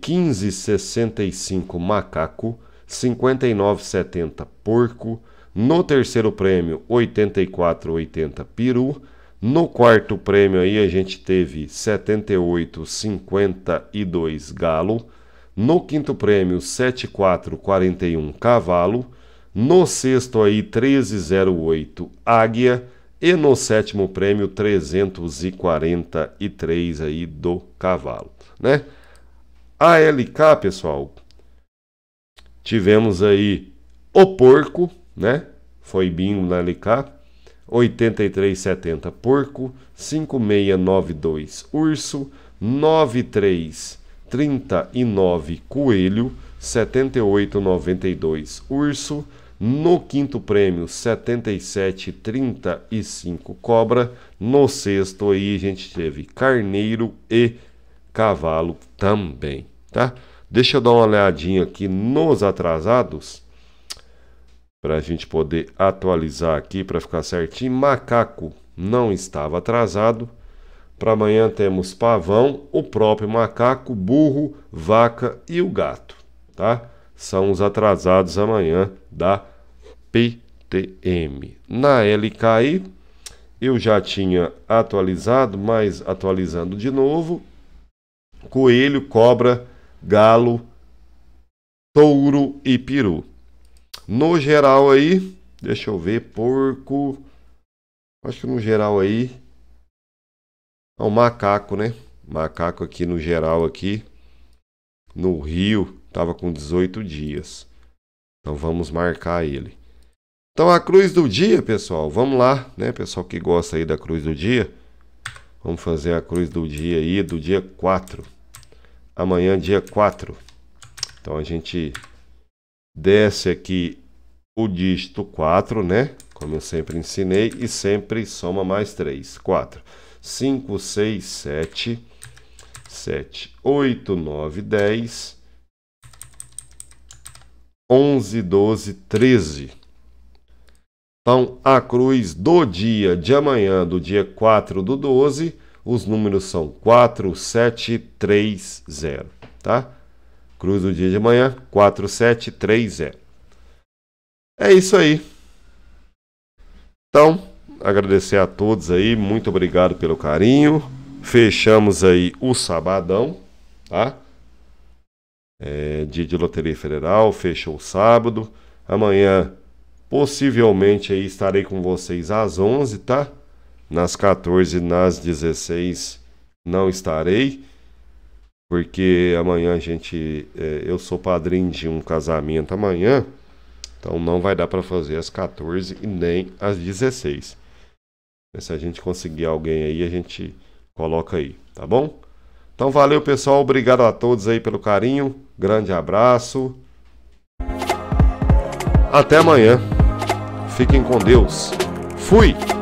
15,65 macaco, 59,70 porco, no terceiro prêmio 84,80 peru, no quarto prêmio aí a gente teve 78,52 galo, no quinto prêmio 74,41 cavalo, no sexto aí 13,08 águia e no sétimo prêmio 343 aí do cavalo, né? ALK, pessoal, tivemos aí o porco, né? Foi bingo na LK. 8370 porco, 5692 urso, 9339 coelho, 7892 urso, no quinto prêmio 7735 cobra, no sexto aí a gente teve carneiro e cavalo também, tá? Deixa eu dar uma olhadinha aqui nos atrasados para a gente poder atualizar aqui para ficar certinho. Macaco não estava atrasado. Para amanhã temos pavão, o próprio macaco, burro, vaca e o gato, tá? São os atrasados amanhã da PTM. Na LKI eu já tinha atualizado, mas atualizando de novo, coelho, cobra, galo, touro e peru. No geral aí, deixa eu ver, porco. Acho que no geral aí é o macaco, né? Macaco aqui no geral aqui no Rio estava com 18 dias. Então vamos marcar ele. Então a cruz do dia, pessoal, vamos lá, né, pessoal que gosta aí da cruz do dia. Vamos fazer a cruz do dia aí, do dia 4. Amanhã, dia 4. Então a gente desce aqui o dígito 4, né? Como eu sempre ensinei, e sempre soma mais 3. 4, 5, 6, 7, 7, 8, 9, 10, 11, 12, 13. Então, a cruz do dia de amanhã, do dia 4 do 12, os números são 4730, tá? Cruz do dia de amanhã, 4730. É isso aí. Então, agradecer a todos aí, muito obrigado pelo carinho. Fechamos aí o sabadão, tá? É, dia de loteria federal, fechou o sábado. Amanhã Possivelmente aí estarei com vocês às 11, tá? Nas 14 nas 16 não estarei, porque amanhã a gente. É, eu sou padrinho de um casamento amanhã, então não vai dar para fazer às 14 e nem às 16. Mas se a gente conseguir alguém aí, a gente coloca aí, tá bom? Então valeu pessoal, obrigado a todos aí pelo carinho, grande abraço. Até amanhã. Fiquem com Deus. Fui!